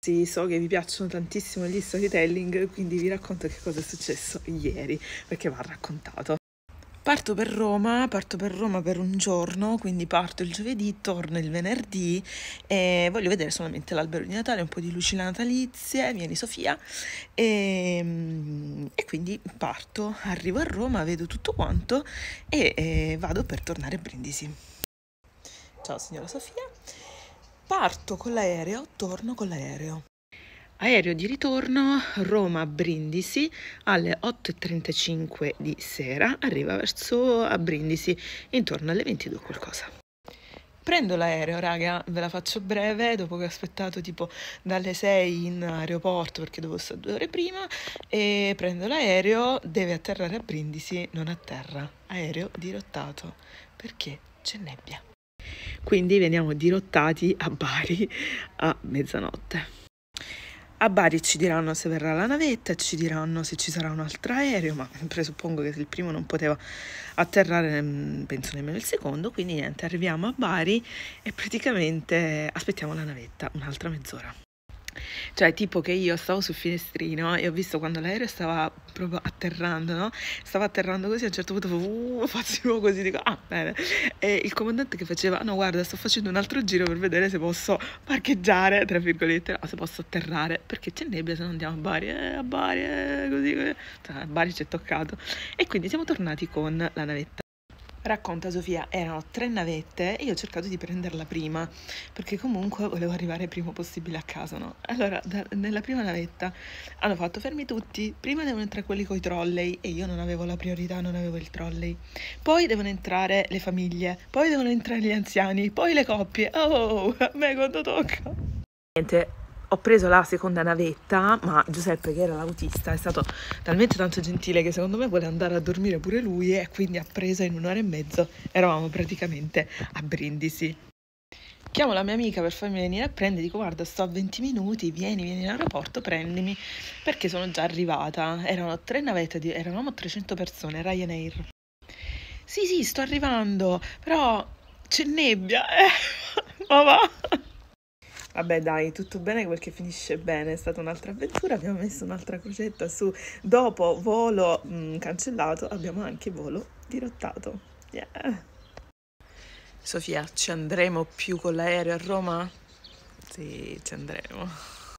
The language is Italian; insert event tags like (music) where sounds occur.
Sì, so che vi piacciono tantissimo gli storytelling, quindi vi racconto che cosa è successo ieri, perché va raccontato. Parto per Roma, parto per Roma per un giorno, quindi parto il giovedì, torno il venerdì e voglio vedere solamente l'albero di Natale, un po' di lucina natalizia, vieni Sofia e, ehm, e, quindi parto, arrivo a Roma, vedo tutto quanto e, e eh, vado per tornare a Brindisi. Ciao signora Sofia, Parto con l'aereo, torno con l'aereo. Aereo di ritorno Roma-Brindisi alle 8.35 di sera, arriva verso a Brindisi intorno alle 22 qualcosa. Prendo l'aereo, raga, ve la faccio breve, dopo che ho aspettato tipo dalle 6 in aeroporto perché dovevo stare due ore prima, e prendo l'aereo, deve atterrare a Brindisi, non atterra, aereo dirottato, perché c'è nebbia quindi veniamo dirottati a Bari a mezzanotte. A Bari ci diranno se verrà la navetta, ci diranno se ci sarà un altro aereo, ma presuppongo che il primo non poteva atterrare, mm, penso nemmeno il secondo, quindi niente, arriviamo a Bari e praticamente aspettiamo la navetta un'altra mezz'ora. Cioè, tipo che io stavo sul finestrino e ho visto quando l'aereo stava proprio atterrando, no? Stava atterrando così, a un certo punto uh, facevo così, dico, ah, bene. E il comandante che faceva, no, guarda, sto facendo un altro giro per vedere se posso parcheggiare, tra virgolette, no, se posso atterrare, perché c'è nebbia se non andiamo a Bari, eh, a Bari, eh, così, così. Eh. a Bari ci è toccato. E quindi siamo tornati con la navetta. Racconta Sofia, erano tre navette e io ho cercato di prenderla prima, perché comunque volevo arrivare il primo possibile a casa, no? Allora, da, nella prima navetta hanno fatto fermi tutti, prima devono entrare quelli con i trolley e io non avevo la priorità, non avevo il trolley. Poi devono entrare le famiglie, poi devono entrare gli anziani, poi le coppie. Oh, oh, oh a me quando tocca. Niente, ho preso la seconda navetta, ma Giuseppe che era l'autista è stato talmente tanto gentile che secondo me vuole andare a dormire pure lui e quindi ha preso in un'ora e mezzo, eravamo praticamente a Brindisi. Chiamo la mia amica per farmi venire a prendere, dico guarda sto a 20 minuti, vieni, vieni in aeroporto, prendimi, perché sono già arrivata, erano tre navette, di, eravamo 300 persone, Ryanair. Sì sì, sto arrivando, però c'è nebbia, eh, (laughs) ma va. Vabbè dai, tutto bene quel che finisce bene, è stata un'altra avventura, abbiamo messo un'altra crocetta su. Dopo volo mh, mm, cancellato abbiamo anche volo dirottato. Yeah. Sofia, ci andremo più con l'aereo a Roma? Sì, ci andremo.